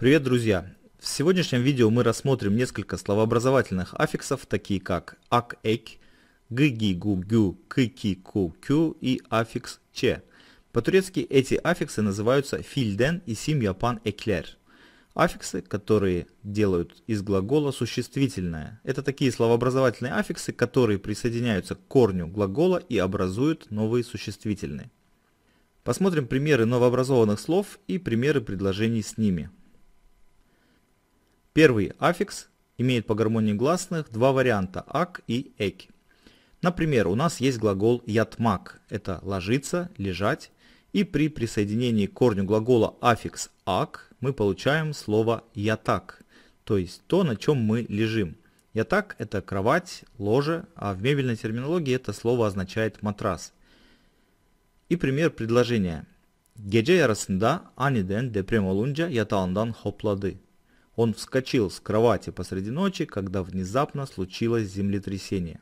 Привет, друзья! В сегодняшнем видео мы рассмотрим несколько словообразовательных аффиксов, такие как ак, эк, гы, ги, гу, гю, кы, ки, ку, кю и аффикс че. По-турецки эти аффиксы называются филден и симьяпан эклер. Аффиксы, которые делают из глагола существительное. Это такие словообразовательные аффиксы, которые присоединяются к корню глагола и образуют новые существительные. Посмотрим примеры новообразованных слов и примеры предложений с ними. Первый аффикс имеет по гармонии гласных два варианта – ак и эки. Например, у нас есть глагол ятмак – это ложиться, лежать, и при присоединении к корню глагола аффикс ак мы получаем слово ятак, то есть то, на чем мы лежим. Ятак – это кровать, ложе, а в мебельной терминологии это слово означает матрас. И пример предложения. Gece yarısında aniden deprem olunca yatağından хоплады. Он вскочил с кровати посреди ночи, когда внезапно случилось землетрясение.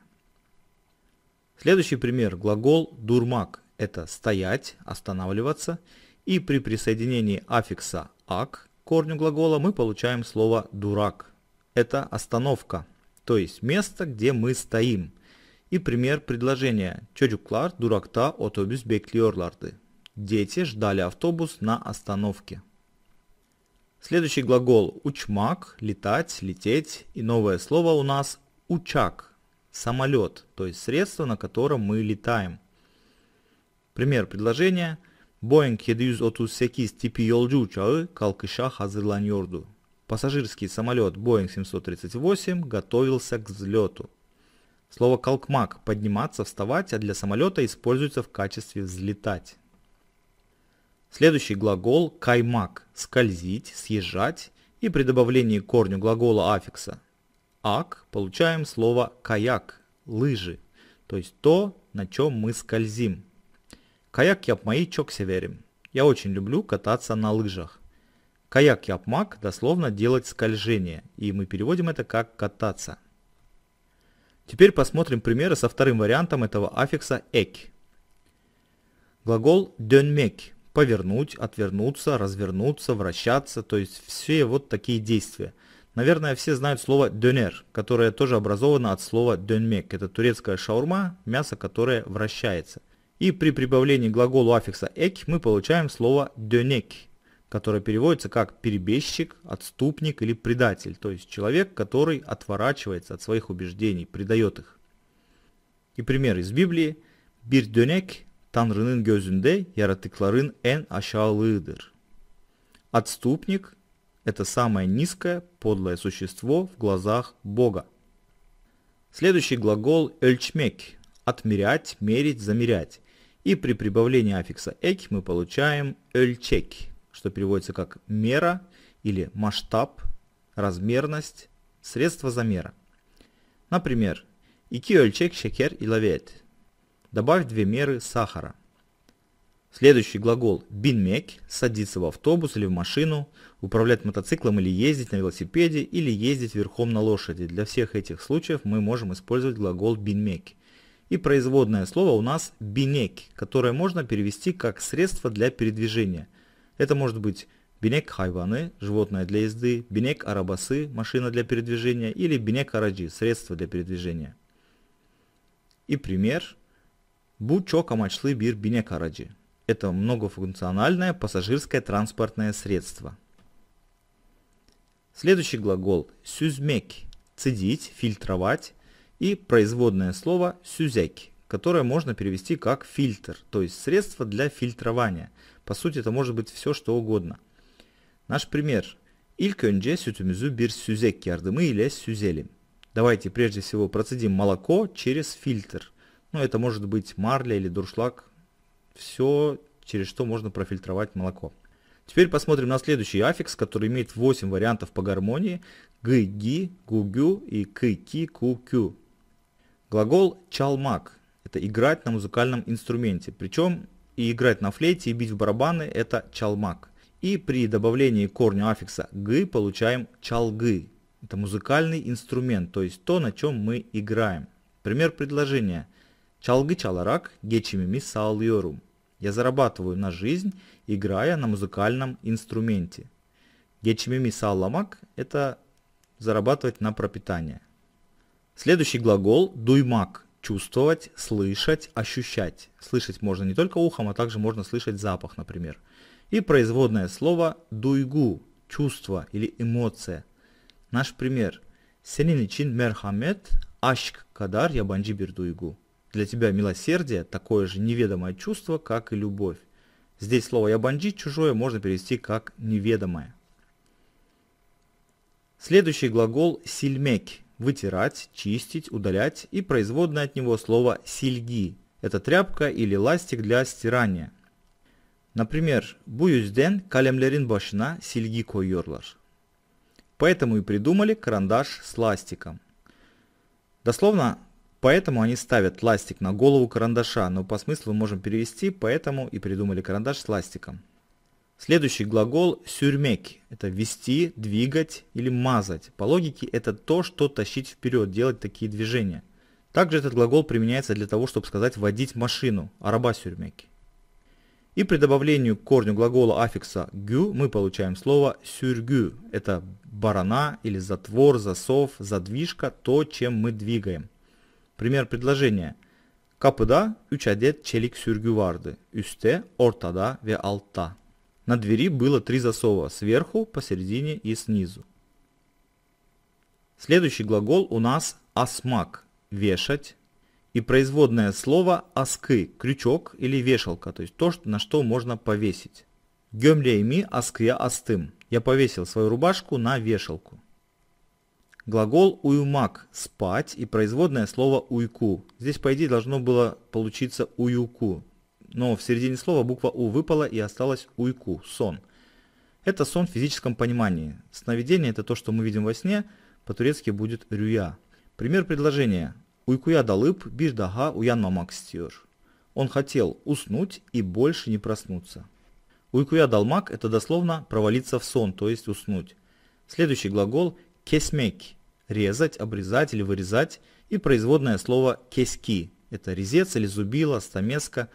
Следующий пример – глагол «дурмак» – это «стоять», «останавливаться», и при присоединении аффикса «ак» к корню глагола мы получаем слово «дурак». Это остановка, то есть место, где мы стоим. И пример предложения «Çocuklar дуракта otobüs bekliyorlardı». Дети ждали автобус на остановке. Следующий глагол учмак, летать, лететь. И новое слово у нас учак, самолет, то есть средство, на котором мы летаем. Пример предложения. Boeing 738 tipi yolcu uçağı kalkışa hazırlanıyordu. Пассажирский самолет Boeing 738 готовился к взлету. Слово калкмак, подниматься, вставать, а для самолета используется в качестве «взлетать». Следующий глагол «каймак» – «скользить», «съезжать» и при добавлении к корню глагола аффикса «ак» получаем слово «каяк» – «лыжи», то есть то, на чем мы скользим. Каяк япмаи чок северим. Я очень люблю кататься на лыжах. Каяк япмак дословно делать скольжение, и мы переводим это как кататься. Теперь посмотрим примеры со вторым вариантом этого аффикса «эк». Глагол «дёнмек» повернуть, отвернуться, развернуться, вращаться, то есть все вот такие действия. Наверное, все знают слово «дönер», которое тоже образовано от слова «дönmek». Это турецкая шаурма, мясо, которое вращается. И при прибавлении к глаголу аффикса «эк» мы получаем слово дюнек, которое переводится как «перебежчик», «отступник» или «предатель», то есть человек, который отворачивается от своих убеждений, предает их. И пример из Библии. Бирдюнек Tanrı'nın gözünde yaratıkların en aşağılığıdır. Отступник – это самое низкое, подлое существо в глазах Бога. Следующий глагол «эльчмек» – отмерять, мерить, замерять. И при прибавлении аффикса «эк» мы получаем «эльчек», что переводится как «мера» или «масштаб», «размерность», «средство замера». Например, ики эльчек шекер и et» Добавь две меры сахара. Следующий глагол бинмек – садиться в автобус или в машину, управлять мотоциклом или ездить на велосипеде или ездить верхом на лошади. Для всех этих случаев мы можем использовать глагол бинмек. И производное слово у нас бинек, которое можно перевести как средство для передвижения. Это может быть бинек хайваны – животное для езды, бинек арабасы – машина для передвижения или бинек араджи – средство для передвижения. И пример – Bu çok amaçlı bir binek aracı. Это многофункциональное пассажирское транспортное средство. Следующий глагол «сюзмек» – «цедить», «фильтровать» и производное слово «сюзяки», которое можно перевести как «фильтр», то есть средство для фильтрования. По сути, это может быть все, что угодно. Наш пример. «İlk önce sütümüzü bir süzek yardımı ile süzelim». Давайте прежде всего процедим молоко через фильтр – ну, это может быть марля или дуршлаг. Все, через что можно профильтровать молоко. Теперь посмотрим на следующий аффикс, который имеет 8 вариантов по гармонии. Гы, ги, гугю и кы, ки, ку, кю. Глагол чалмак – это играть на музыкальном инструменте. Причем и играть на флейте, и бить в барабаны – это чалмак. И при добавлении корня аффикса гы получаем чалгы. Это музыкальный инструмент, то есть то, на чем мы играем. Пример предложения – Çalgı чаларак geçimimi sağlıyorum. Я зарабатываю на жизнь, играя на музыкальном инструменте. Geçimimi sağlamak – это зарабатывать на пропитание. Следующий глагол – дуймак – чувствовать, слышать, ощущать. Слышать можно не только ухом, а также можно слышать запах, например. И производное слово дуйгу – чувство или эмоция. Наш пример. Senin için merhamet, aşk kadar yabancı bir duygu. Для тебя милосердие – такое же неведомое чувство, как и любовь. Здесь слово «ябанджи» чужое можно перевести как «неведомое». Следующий глагол «сильмек» – вытирать, чистить, удалять и производное от него слово «сильги» – это тряпка или ластик для стирания. Например, «Bu калемлерин kalemlerin сильги silgi koyuyorlar». Поэтому и придумали карандаш с ластиком. Дословно Поэтому они ставят ластик на голову карандаша, но по смыслу можем перевести, поэтому и придумали карандаш с ластиком. Следующий глагол сюрмеки – это вести, двигать или мазать. По логике это то, что тащить вперед, делать такие движения. Также этот глагол применяется для того, чтобы сказать «водить машину» – араба сюрмеки. И при добавлении к корню глагола аффикса «гю» мы получаем слово «сюргю» – это барана или затвор, засов, задвижка, то, чем мы двигаем – Пример предложения. Kapıda 3 adet çelik sürgü vardı. Üste, ortada ve altta. На двери было три засова – сверху, посередине и снизу. Следующий глагол у нас «асмак» – «вешать». И производное слово «аскы» – крючок или вешалка, то есть то, на что можно повесить. «Гемлейми аския астым» – «я повесил свою рубашку на вешалку». Глагол уймак – спать и производное слово уйку. Здесь, по идее, должно было получиться уюку. Но в середине слова буква У выпала и осталась уйку – сон. Это сон в физическом понимании. Сновидение – это то, что мы видим во сне, по-турецки будет рюя. Пример предложения. Уйкуя далып, биш дага мамак стиор. Он хотел уснуть и больше не проснуться. Уйкуя далмак – это дословно провалиться в сон, то есть уснуть. Следующий глагол – кесмеки резать, обрезать или вырезать, и производное слово кески. Это резец или зубило, стамеска.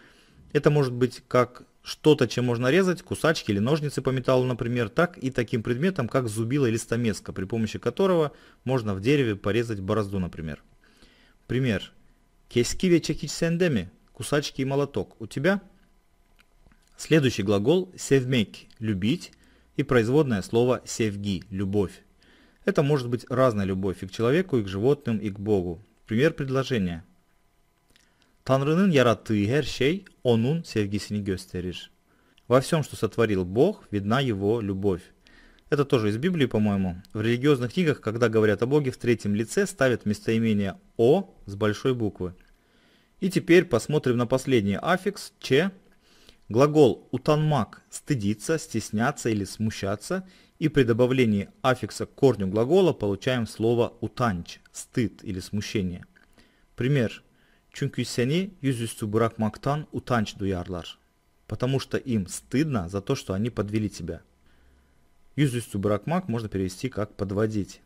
Это может быть как что-то, чем можно резать, кусачки или ножницы по металлу, например, так и таким предметом, как зубило или стамеска, при помощи которого можно в дереве порезать борозду, например. Пример. Кески вечекич сендеми, кусачки и молоток. У тебя Следующий глагол севмек – любить и производное слово севги – любовь. Это может быть разная любовь и к человеку, и к животным, и к Богу. Пример предложения. Tanrı'nın яраты her şey onun sevgisini gösterir. Во всем, что сотворил Бог, видна его любовь. Это тоже из Библии, по-моему. В религиозных книгах, когда говорят о Боге в третьем лице, ставят местоимение «о» с большой буквы. И теперь посмотрим на последний аффикс «че». Глагол «утанмак» – «стыдиться», «стесняться» или «смущаться» и при добавлении аффикса к корню глагола получаем слово утанч – стыд или смущение. Пример. Çünkü seni yüzüstü bırakmaktan utanç duyarlar. Потому что им стыдно за то, что они подвели тебя. бурак мак можно перевести как подводить.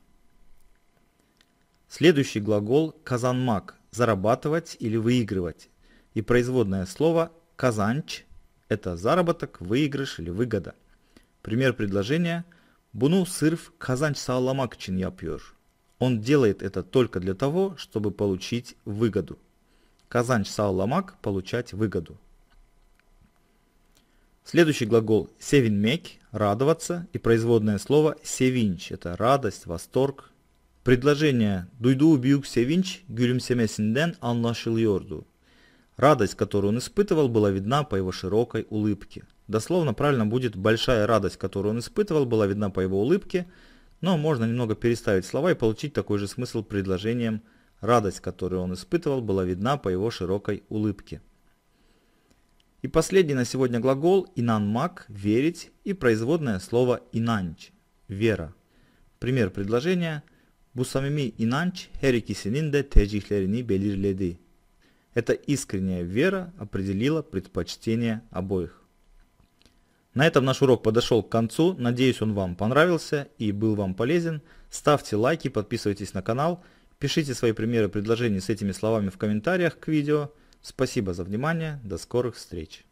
Следующий глагол казанмак – зарабатывать или выигрывать. И производное слово казанч – это заработок, выигрыш или выгода. Пример предложения – Bunu сырф kazanç sağlamak için yapıyor. Он делает это только для того, чтобы получить выгоду. Казанч сауламак – получать выгоду. Следующий глагол севинмек – радоваться, и производное слово севинч – это радость, восторг. Предложение «Дуйду бьюк севинч гюлем семесинден анлашил йорду» Радость, которую он испытывал, была видна по его широкой улыбке – Дословно правильно будет «большая радость, которую он испытывал, была видна по его улыбке», но можно немного переставить слова и получить такой же смысл предложением «радость, которую он испытывал, была видна по его широкой улыбке». И последний на сегодня глагол «инанмак» – «верить» и производное слово «инанч» – «вера». Пример предложения «Бусамими инанч херикисининде тежихлерини белирледи». Это искренняя вера определила предпочтение обоих. На этом наш урок подошел к концу. Надеюсь, он вам понравился и был вам полезен. Ставьте лайки, подписывайтесь на канал. Пишите свои примеры предложений с этими словами в комментариях к видео. Спасибо за внимание. До скорых встреч.